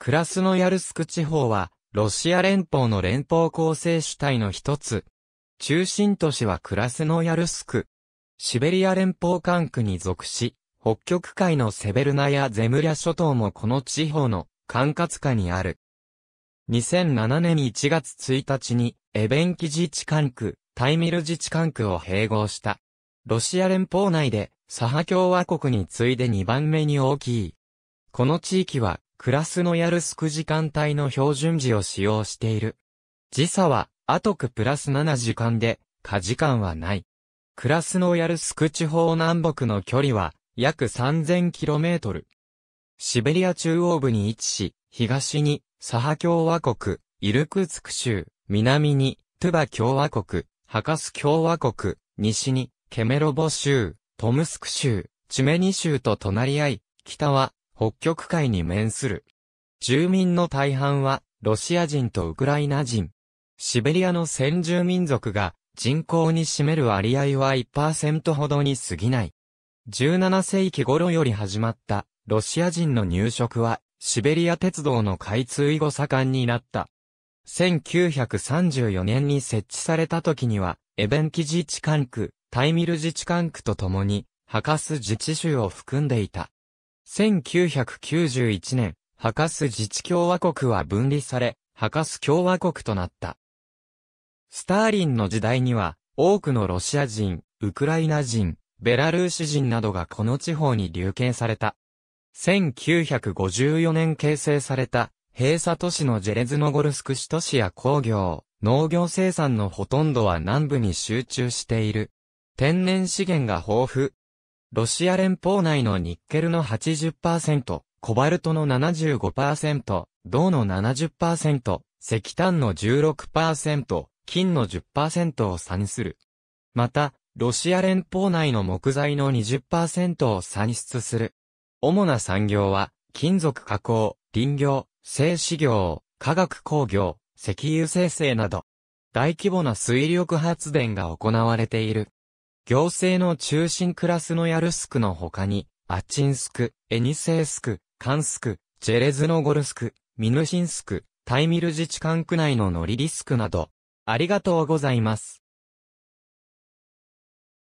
クラスノヤルスク地方は、ロシア連邦の連邦構成主体の一つ。中心都市はクラスノヤルスク。シベリア連邦管区に属し、北極海のセベルナやゼムリャ諸島もこの地方の管轄下にある。2007年1月1日に、エベンキ自治管区、タイミル自治管区を併合した。ロシア連邦内で、サハ共和国に次いで2番目に大きい。この地域はクラスノヤルスク時間帯の標準時を使用している。時差は、アトクプラス7時間で、過時間はない。クラスノヤルスク地方南北の距離は、約 3000km。シベリア中央部に位置し、東に、サハ共和国、イルクツク州、南に、トゥバ共和国、ハカス共和国、西に、ケメロボ州、トムスク州、チュメニ州と隣り合い、北は、北極海に面する。住民の大半は、ロシア人とウクライナ人。シベリアの先住民族が、人口に占める割合は1%ほどに過ぎない。17世紀頃より始まった、ロシア人の入植は、シベリア鉄道の開通以後盛んになった。1934年に設置された時には、エベンキ自治管区、タイミル自治管区とともに、ハカス自治州を含んでいた。1991年、ハカス自治共和国は分離され、ハカス共和国となった。スターリンの時代には、多くのロシア人、ウクライナ人、ベラルーシ人などがこの地方に流刑された。1954年形成された、閉鎖都市のジェレズノゴルスク市都市や工業、農業生産のほとんどは南部に集中している。天然資源が豊富、ロシア連邦内のニッケルの80%、コバルトの75%、銅の70%、石炭の16%、金の10%を産する。また、ロシア連邦内の木材の20%を産出する。主な産業は、金属加工、林業、製紙業、化学工業、石油生成など、大規模な水力発電が行われている。行政の中心クラスのヤルスクの他に、アチンスク、エニセースク、カンスク、ジェレズノゴルスク、ミヌシンスク、タイミル自治管区内のノリリスクなど、ありがとうございます。